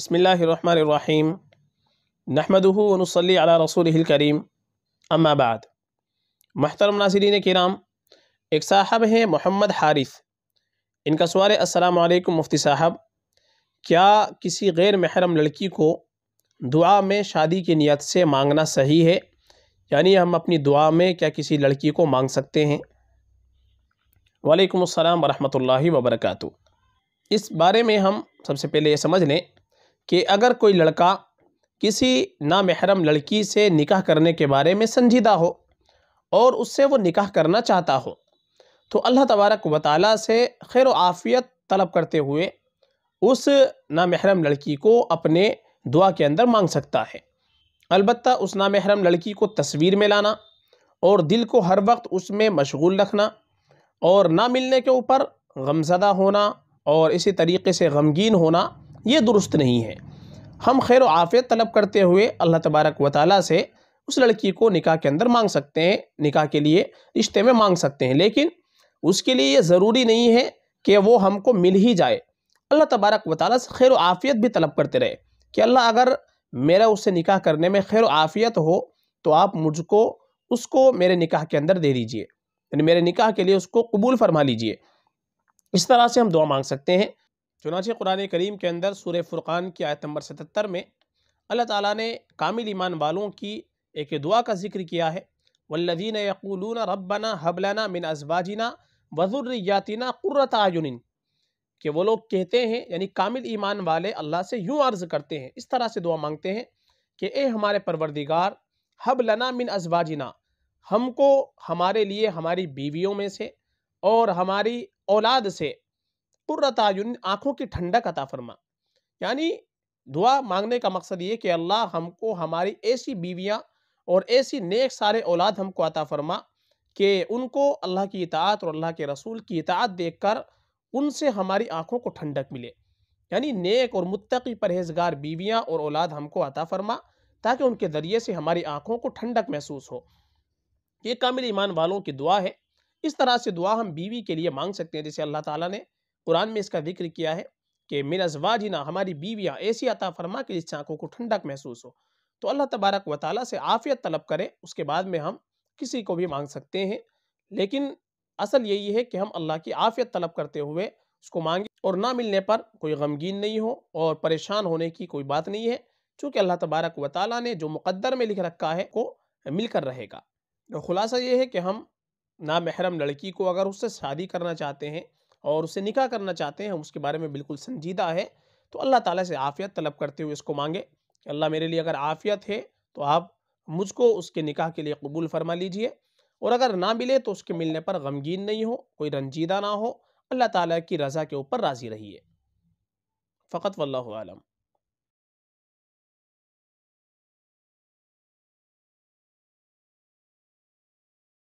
बसमीम नहमदहू वनसली अला रसूल करीम अम्माबाद महतरम नासरीन कराम एक साहब हैं मोहम्मद हारिस इनका सवाल असलम मुफ्ती साहब क्या किसी गैर महरम लड़की को दुआ में शादी की नियत से मांगना सही है यानी हम अपनी दुआ में क्या किसी लड़की को मांग सकते हैं वालेकुम अस्सलाम वरहमतुल्लाहि इस बारे में हम सबसे पहले ये समझ लें कि अगर कोई लड़का किसी नामहरम लड़की से निकाह करने के बारे में संजीदा हो और उससे वो निकाह करना चाहता हो तो अल्लाह तबारक व से खैर आफ़ियत तलब करते हुए उस नामहरम लड़की को अपने दुआ के अंदर मांग सकता है अलबत् उस नामहरम लड़की को तस्वीर में लाना और दिल को हर वक्त उसमें मशगूल रखना और ना मिलने के ऊपर गमजदा होना और इसी तरीके से गमगीन होना ये दुरुस्त नहीं है हम खैर आफ़ियत तलब करते हुए अल्लाह तबारक व से उस लड़की को निकाह के अंदर मांग सकते हैं निकाह के लिए रिश्ते में मांग सकते हैं लेकिन उसके लिए ये ज़रूरी नहीं है कि वो हमको मिल ही जाए अल्लाह तबारक व ताली से खैर आफ़ियत भी तलब करते रहे कि अल्लाह अगर मेरा उससे निकाह करने में खैर आफ़ियत हो तो आप मुझको उसको मेरे निकाह के अंदर दे दीजिए यानी मेरे निकाह के लिए उसको कबूल फरमा लीजिए इस तरह से हम दुआ मांग सकते हैं चुनाचे कुरान करीम के अंदर सूर फुरक़ान की आयत नंबर सतर में अल्लाह ताला ने कामिल ईमान वालों की एक दुआ का जिक्र किया है वल्लिन यकूलून रबना हबलाना मिन अजवाजिना वज़ुर्रियातिना क़ुर्रत आयुनिन के वो लोग कहते हैं यानी कामिल ईमान वाले अल्लाह से यूँ अर्ज़ करते हैं इस तरह से दुआ मांगते हैं कि ए हमारे परवरदिगार हब लना मिन अजवाजिना हमको हमारे लिए हमारी बीवियों में से और हमारी औलाद से तुर्रतायुन आँखों की ठंडक अता फरमा यानी दुआ मांगने का मकसद ये कि अल्लाह हमको हमारी ऐसी बीवियाँ और ऐसी नेक सारे औलाद हमको अता फरमा कि उनको अल्लाह की इतात और अल्लाह के रसूल की इतात देख कर उनसे हमारी आँखों को ठंडक मिले यानी नेक और मुत्तकी परहेजगार बीवियाँ और औलाद हमको अता फरमा ताकि उनके ज़रिए से हमारी आँखों को ठंडक महसूस हो ये कामिल ईमान वालों की दुआ है इस तरह से दुआ हम बीवी के लिए मांग सकते हैं जैसे अल्लाह ताला ने कुरान में इसका जिक्र किया है कि मिरजवाजना हमारी बीवियाँ ऐसी अता फरमा कि जिससे आँखों को ठंडक महसूस हो तो अल्लाह तबारक व ताली से आफ़ियत तलब करें उसके बाद में हम किसी को भी मांग सकते हैं लेकिन असल यही है कि हम अल्लाह की आफ़ियत तलब करते हुए उसको मांगें और ना मिलने पर कोई गमगीन नहीं हो और परेशान होने की कोई बात नहीं है चूँकि अल्लाह तबारक व ताली ने जो मुकदर में लिख रखा है वो मिलकर रहेगा तो खुलासा ये है कि हम ना महरम लड़की को अगर उससे शादी करना चाहते हैं और उससे निकाह करना चाहते हैं हम उसके बारे में बिल्कुल संजीदा है तो अल्लाह ताला से आफ़ियत तलब करते हुए इसको मांगे अल्लाह मेरे लिए अगर आफ़ियत है तो आप मुझको उसके निकाह के लिए कबूल फरमा लीजिए और अगर ना मिले तो उसके मिलने पर गमगीन नहीं हो कोई रंजीदा ना हो अल्लाह ताला की रज़ा के ऊपर राज़ी रहिए फ़कत वल्लम